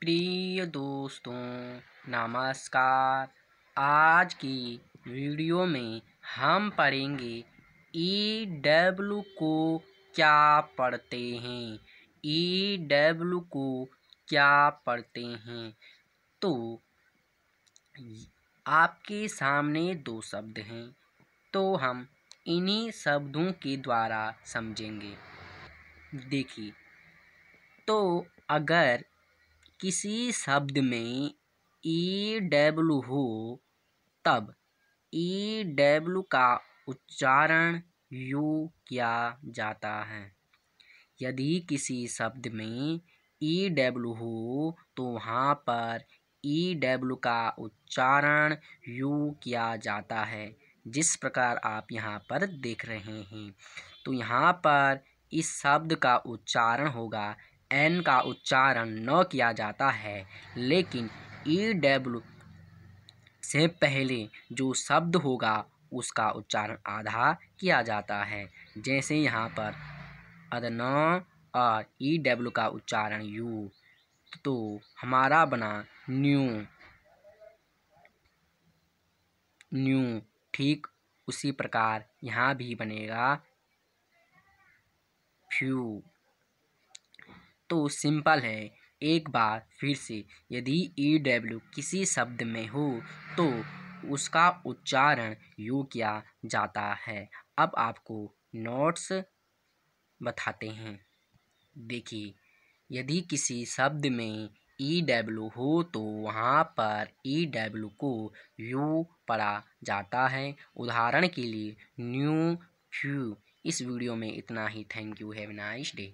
प्रिय दोस्तों नमस्कार आज की वीडियो में हम पढ़ेंगे ई e डब्ल्यू को क्या पढ़ते हैं ई e डब्ल्यू को क्या पढ़ते हैं तो आपके सामने दो शब्द हैं तो हम इन्हीं शब्दों के द्वारा समझेंगे देखिए तो अगर किसी शब्द में ई डब्ल्यू हो तब ई e डब्ल्यू का उच्चारण यू किया जाता है यदि किसी शब्द में ई डब्ल्यू हो तो वहाँ पर ई e डब्ल्यू का उच्चारण यू किया जाता है जिस प्रकार आप यहाँ पर देख रहे हैं तो यहाँ पर इस शब्द का उच्चारण होगा एन का उच्चारण न किया जाता है लेकिन ई e डब्ल्यू से पहले जो शब्द होगा उसका उच्चारण आधा किया जाता है जैसे यहाँ पर अदना और ई डब्ल्यू का उच्चारण यू तो हमारा बना न्यू न्यू ठीक उसी प्रकार यहाँ भी बनेगा फ्यू तो सिंपल है एक बार फिर से यदि ई e डब्ल्यू किसी शब्द में हो तो उसका उच्चारण यू किया जाता है अब आपको नोट्स बताते हैं देखिए यदि किसी शब्द में ई e डब्ल्यू हो तो वहाँ पर ई e डब्ल्यू को यू पढ़ा जाता है उदाहरण के लिए न्यू फ्यू इस वीडियो में इतना ही thank you have nice day